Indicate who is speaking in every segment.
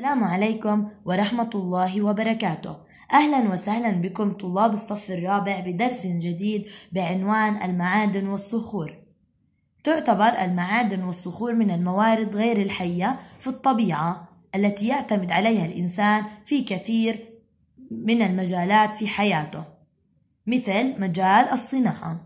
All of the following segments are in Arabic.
Speaker 1: السلام عليكم ورحمة الله وبركاته أهلا وسهلا بكم طلاب الصف الرابع بدرس جديد بعنوان المعادن والصخور تعتبر المعادن والصخور من الموارد غير الحية في الطبيعة التي يعتمد عليها الإنسان في كثير من المجالات في حياته مثل مجال الصناعة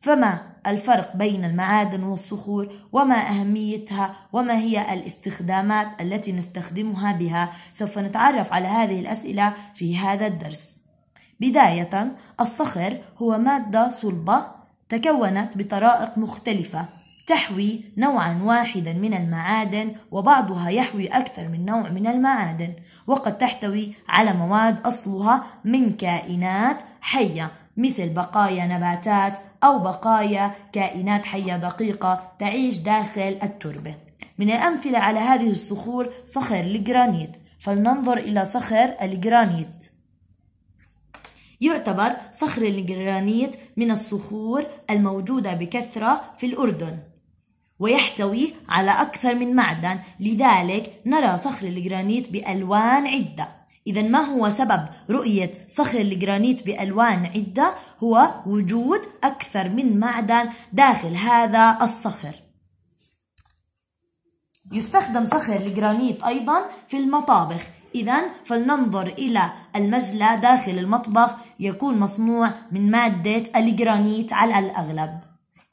Speaker 1: فما الفرق بين المعادن والصخور وما أهميتها وما هي الاستخدامات التي نستخدمها بها سوف نتعرف على هذه الأسئلة في هذا الدرس بداية الصخر هو مادة صلبة تكونت بطرائق مختلفة تحوي نوعا واحدا من المعادن وبعضها يحوي أكثر من نوع من المعادن وقد تحتوي على مواد أصلها من كائنات حية مثل بقايا نباتات أو بقايا كائنات حية دقيقة تعيش داخل التربة من الأمثلة على هذه الصخور صخر الجرانيت فلننظر إلى صخر الجرانيت يعتبر صخر الجرانيت من الصخور الموجودة بكثرة في الأردن ويحتوي على أكثر من معدن لذلك نرى صخر الجرانيت بألوان عدة إذا ما هو سبب رؤية صخر الجرانيت بألوان عدة هو وجود أكثر من معدن داخل هذا الصخر يستخدم صخر الجرانيت أيضا في المطابخ إذا فلننظر إلى المجلى داخل المطبخ يكون مصنوع من مادة الجرانيت على الأغلب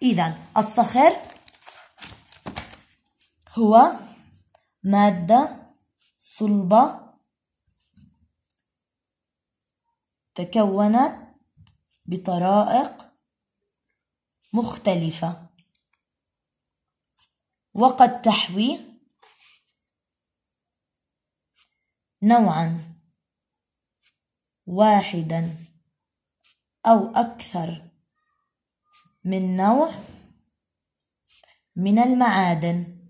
Speaker 1: إذا الصخر هو مادة صلبة تكونت بطرائق مختلفة وقد تحوي نوعا واحدا أو أكثر من نوع من المعادن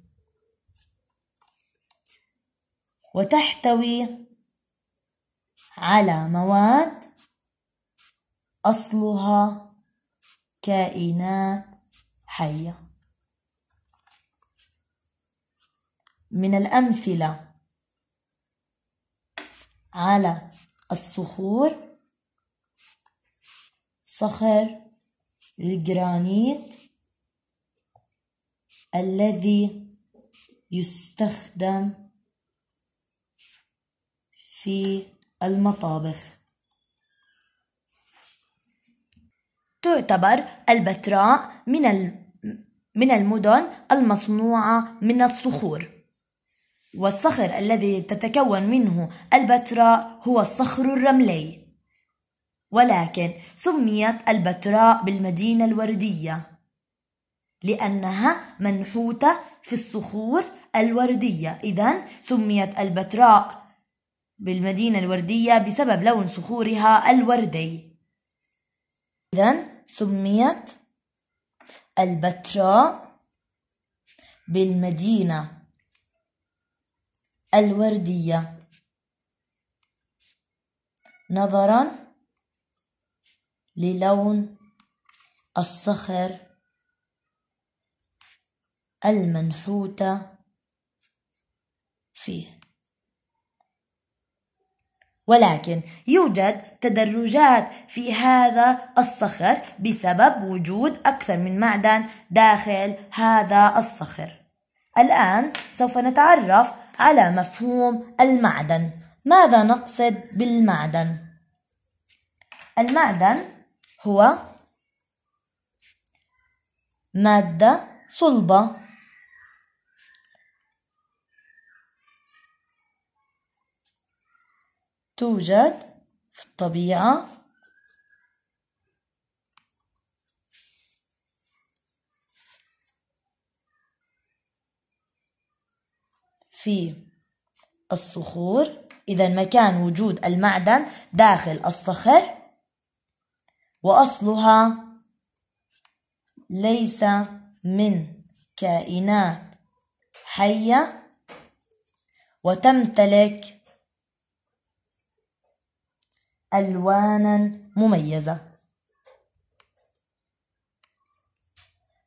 Speaker 1: وتحتوي على مواد أصلها كائنات حية من الأمثلة على الصخور صخر الجرانيت الذي يستخدم في المطابخ تعتبر البتراء من من المدن المصنوعة من الصخور والصخر الذي تتكون منه البتراء هو الصخر الرملي ولكن سميت البتراء بالمدينة الوردية لأنها منحوتة في الصخور الوردية إذا سميت البتراء بالمدينة الوردية بسبب لون صخورها الوردي إذن سميت البتراء بالمدينة الوردية نظرا للون الصخر المنحوتة فيه ولكن يوجد تدرجات في هذا الصخر بسبب وجود أكثر من معدن داخل هذا الصخر. الآن سوف نتعرف على مفهوم المعدن. ماذا نقصد بالمعدن؟ المعدن هو مادة صلبة توجد في الطبيعة في الصخور إذا مكان وجود المعدن داخل الصخر وأصلها ليس من كائنات حية وتمتلك ألوانا مميزة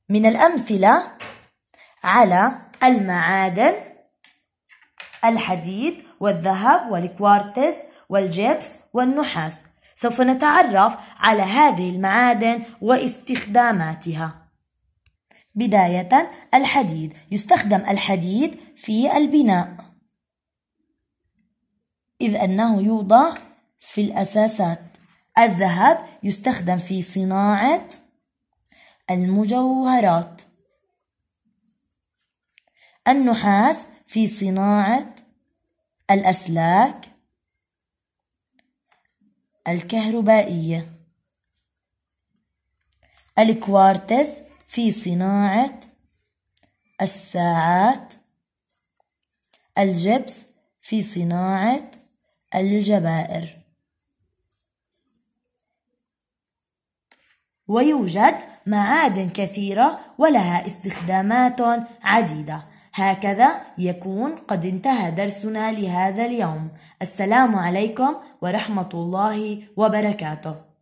Speaker 1: من الأمثلة على المعادن الحديد والذهب والكوارتز والجبس والنحاس سوف نتعرف على هذه المعادن واستخداماتها بداية الحديد يستخدم الحديد في البناء إذ أنه يوضع في الأساسات الذهب يستخدم في صناعة المجوهرات النحاس في صناعة الأسلاك الكهربائية الكوارتز في صناعة الساعات الجبس في صناعة الجبائر ويوجد معادن كثيرة ولها استخدامات عديدة هكذا يكون قد انتهى درسنا لهذا اليوم السلام عليكم ورحمة الله وبركاته